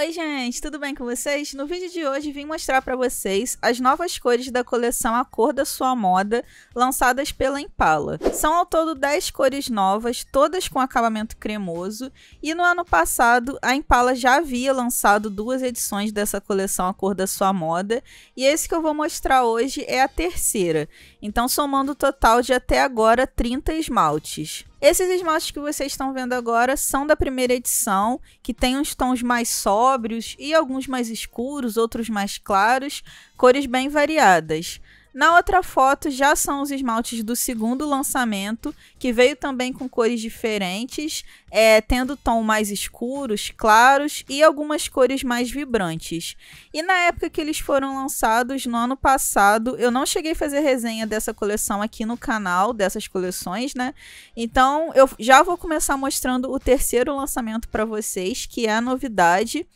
Oi gente, tudo bem com vocês? No vídeo de hoje vim mostrar para vocês as novas cores da coleção A Cor da Sua Moda, lançadas pela Impala. São ao todo 10 cores novas, todas com acabamento cremoso, e no ano passado a Impala já havia lançado duas edições dessa coleção A Cor da Sua Moda, e esse que eu vou mostrar hoje é a terceira, então somando o total de até agora 30 esmaltes. Esses esmaltes que vocês estão vendo agora são da primeira edição, que tem uns tons mais sóbrios e alguns mais escuros, outros mais claros, cores bem variadas. Na outra foto já são os esmaltes do segundo lançamento, que veio também com cores diferentes, é, tendo tom mais escuros, claros e algumas cores mais vibrantes. E na época que eles foram lançados, no ano passado, eu não cheguei a fazer resenha dessa coleção aqui no canal, dessas coleções, né? Então eu já vou começar mostrando o terceiro lançamento para vocês, que é a novidade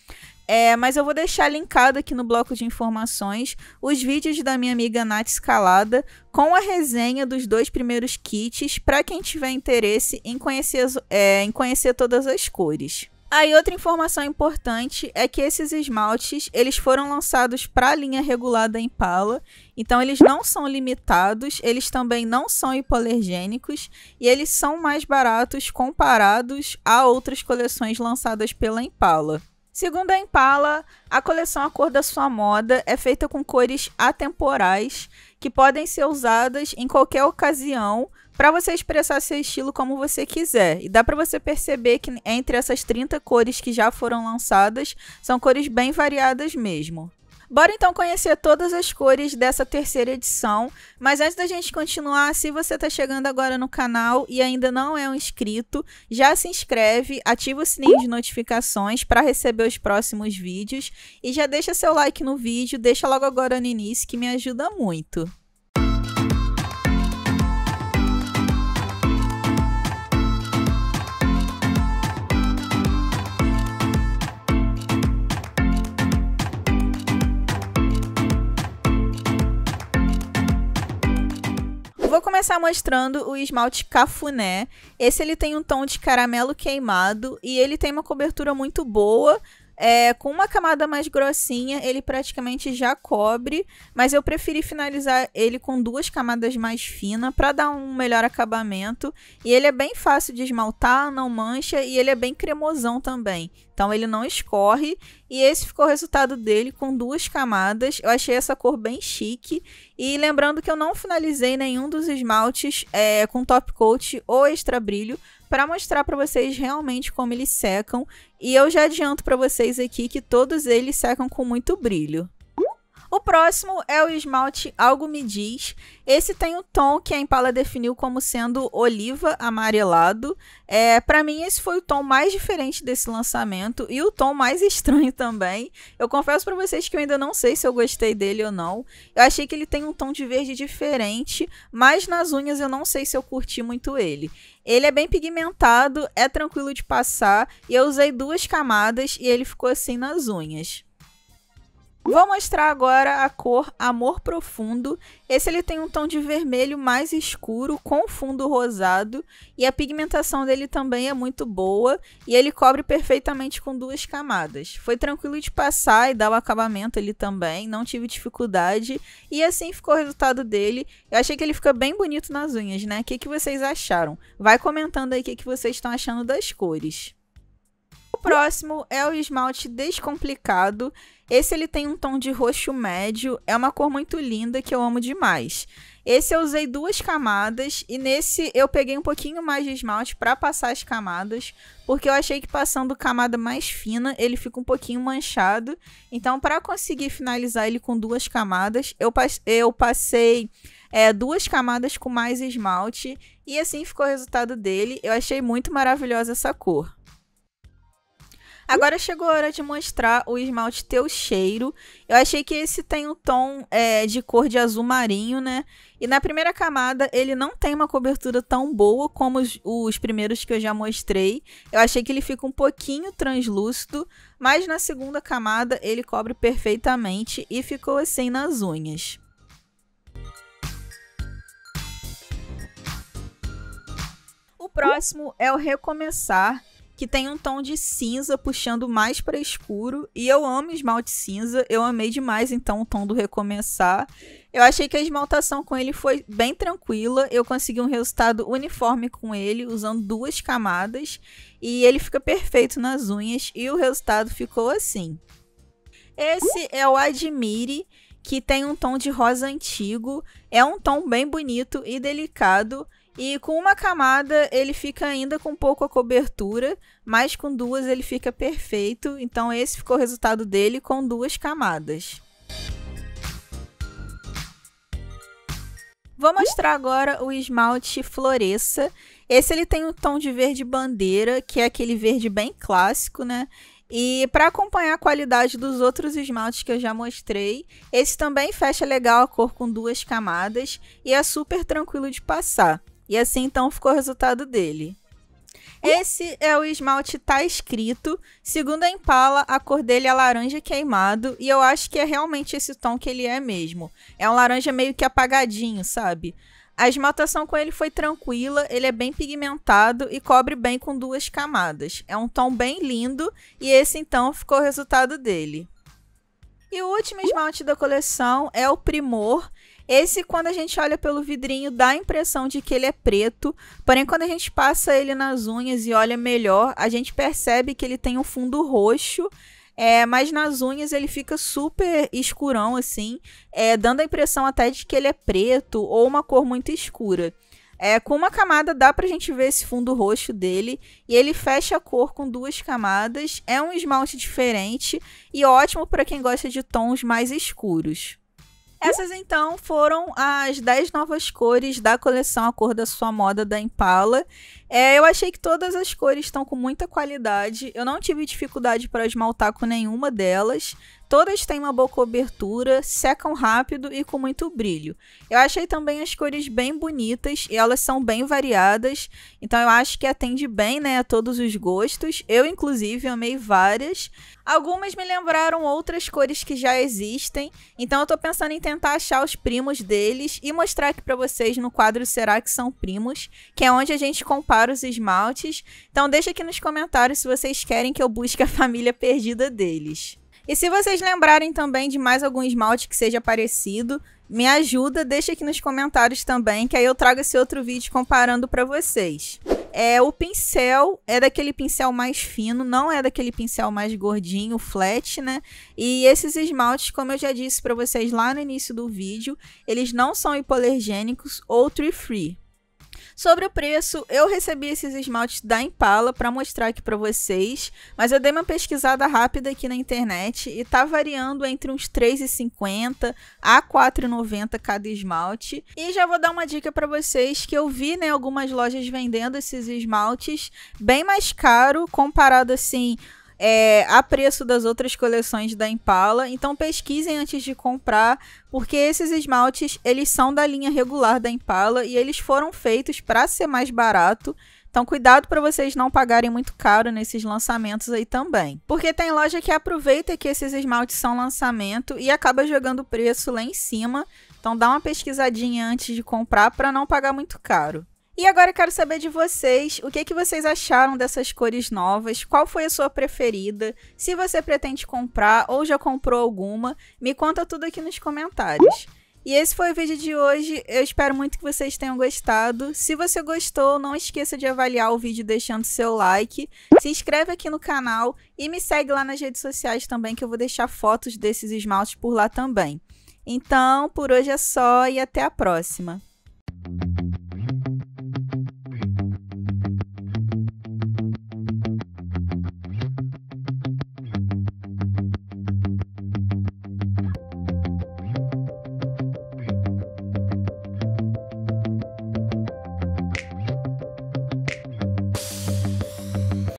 é, mas eu vou deixar linkado aqui no bloco de informações os vídeos da minha amiga Nath Escalada com a resenha dos dois primeiros kits para quem tiver interesse em conhecer, é, em conhecer todas as cores. Aí outra informação importante é que esses esmaltes, eles foram lançados para a linha regulada em Impala, então eles não são limitados, eles também não são hipoalergênicos e eles são mais baratos comparados a outras coleções lançadas pela Impala. Segundo a Impala, a coleção A Cor da Sua Moda é feita com cores atemporais que podem ser usadas em qualquer ocasião para você expressar seu estilo como você quiser. E dá para você perceber que entre essas 30 cores que já foram lançadas, são cores bem variadas mesmo. Bora então conhecer todas as cores dessa terceira edição. Mas antes da gente continuar, se você está chegando agora no canal e ainda não é um inscrito, já se inscreve, ativa o sininho de notificações para receber os próximos vídeos e já deixa seu like no vídeo, deixa logo agora no início que me ajuda muito. vou começar mostrando o esmalte Cafuné. Esse ele tem um tom de caramelo queimado e ele tem uma cobertura muito boa. É, com uma camada mais grossinha, ele praticamente já cobre, mas eu preferi finalizar ele com duas camadas mais finas para dar um melhor acabamento. E ele é bem fácil de esmaltar, não mancha e ele é bem cremosão também. Então ele não escorre. E esse ficou o resultado dele com duas camadas. Eu achei essa cor bem chique. E lembrando que eu não finalizei nenhum dos esmaltes é, com top coat ou extra brilho para mostrar para vocês realmente como eles secam. E eu já adianto para vocês aqui que todos eles secam com muito brilho. O próximo é o esmalte Algo Me Diz. Esse tem o tom que a Impala definiu como sendo oliva amarelado. É, para mim esse foi o tom mais diferente desse lançamento e o tom mais estranho também. Eu confesso para vocês que eu ainda não sei se eu gostei dele ou não. Eu achei que ele tem um tom de verde diferente, mas nas unhas eu não sei se eu curti muito ele. Ele é bem pigmentado, é tranquilo de passar e eu usei duas camadas e ele ficou assim nas unhas. Vou mostrar agora a cor Amor Profundo. Esse ele tem um tom de vermelho mais escuro com fundo rosado e a pigmentação dele também é muito boa e ele cobre perfeitamente com duas camadas. Foi tranquilo de passar e dar o acabamento ele também, não tive dificuldade e assim ficou o resultado dele. Eu achei que ele fica bem bonito nas unhas, né? O que, que vocês acharam? Vai comentando aí o que, que vocês estão achando das cores. O próximo é o esmalte descomplicado. Esse ele tem um tom de roxo médio, é uma cor muito linda que eu amo demais. Esse eu usei duas camadas e nesse eu peguei um pouquinho mais de esmalte para passar as camadas, porque eu achei que passando camada mais fina ele fica um pouquinho manchado. Então, para conseguir finalizar ele com duas camadas, eu, pass eu passei é, duas camadas com mais esmalte e assim ficou o resultado dele. Eu achei muito maravilhosa essa cor. Agora chegou a hora de mostrar o esmalte Teu Cheiro. Eu achei que esse tem o um tom é, de cor de azul marinho, né? E na primeira camada ele não tem uma cobertura tão boa como os, os primeiros que eu já mostrei. Eu achei que ele fica um pouquinho translúcido, mas na segunda camada ele cobre perfeitamente e ficou assim nas unhas. O próximo é o Recomeçar, que tem um tom de cinza puxando mais para escuro. E eu amo esmalte cinza, eu amei demais então o tom do Recomeçar. Eu achei que a esmaltação com ele foi bem tranquila, eu consegui um resultado uniforme com ele, usando duas camadas. E ele fica perfeito nas unhas, e o resultado ficou assim. Esse é o Admire, que tem um tom de rosa antigo, é um tom bem bonito e delicado. E com uma camada ele fica ainda com pouco a cobertura, mas com duas ele fica perfeito. Então esse ficou o resultado dele com duas camadas. Vou mostrar agora o esmalte Floresça. Esse ele tem um tom de verde bandeira, que é aquele verde bem clássico, né? E para acompanhar a qualidade dos outros esmaltes que eu já mostrei, esse também fecha legal a cor com duas camadas e é super tranquilo de passar. E assim então ficou o resultado dele. Esse é o esmalte tá escrito. Segundo a Impala, a cor dele é laranja queimado e eu acho que é realmente esse tom que ele é mesmo. É um laranja meio que apagadinho, sabe? A esmaltação com ele foi tranquila, ele é bem pigmentado e cobre bem com duas camadas. É um tom bem lindo e esse então ficou o resultado dele. E o último esmalte da coleção é o Primor, esse, quando a gente olha pelo vidrinho, dá a impressão de que ele é preto, porém, quando a gente passa ele nas unhas e olha melhor, a gente percebe que ele tem um fundo roxo. É, mas nas unhas ele fica super escurão, assim, é, dando a impressão até de que ele é preto ou uma cor muito escura. É, com uma camada dá pra gente ver esse fundo roxo dele. E ele fecha a cor com duas camadas. É um esmalte diferente e ótimo para quem gosta de tons mais escuros. Essas então foram as 10 novas cores da coleção A Cor da Sua Moda da Impala. É, eu achei que todas as cores estão com muita qualidade. Eu não tive dificuldade para esmaltar com nenhuma delas. Todas têm uma boa cobertura, secam rápido e com muito brilho. Eu achei também as cores bem bonitas e elas são bem variadas, então eu acho que atende bem né, a todos os gostos. Eu, inclusive, amei várias. Algumas me lembraram outras cores que já existem, então eu tô pensando em tentar achar os primos deles e mostrar aqui para vocês no quadro Será que são primos? Que é onde a gente compara os esmaltes. Então deixa aqui nos comentários se vocês querem que eu busque a família perdida deles. E se vocês lembrarem também de mais algum esmalte que seja parecido, me ajuda, deixa aqui nos comentários também, que aí eu trago esse outro vídeo comparando para vocês. É, o pincel é daquele pincel mais fino, não é daquele pincel mais gordinho, flat, né? E esses esmaltes, como eu já disse para vocês lá no início do vídeo, eles não são hipolergênicos ou tree-free. Sobre o preço, eu recebi esses esmaltes da Impala para mostrar aqui para vocês, mas eu dei uma pesquisada rápida aqui na internet e tá variando entre uns 3,50 a 4,90 cada esmalte. E já vou dar uma dica para vocês que eu vi, né, algumas lojas vendendo esses esmaltes bem mais caro comparado assim é, a preço das outras coleções da Impala. Então pesquisem antes de comprar, porque esses esmaltes eles são da linha regular da Impala e eles foram feitos para ser mais barato. Então cuidado para vocês não pagarem muito caro nesses lançamentos aí também. Porque tem loja que aproveita que esses esmaltes são lançamento e acaba jogando o preço lá em cima. Então dá uma pesquisadinha antes de comprar para não pagar muito caro. E agora eu quero saber de vocês, o que, que vocês acharam dessas cores novas? Qual foi a sua preferida? Se você pretende comprar ou já comprou alguma, me conta tudo aqui nos comentários. E esse foi o vídeo de hoje, eu espero muito que vocês tenham gostado. Se você gostou, não esqueça de avaliar o vídeo deixando seu like, se inscreve aqui no canal e me segue lá nas redes sociais também que eu vou deixar fotos desses esmaltes por lá também. Então, por hoje é só e até a próxima!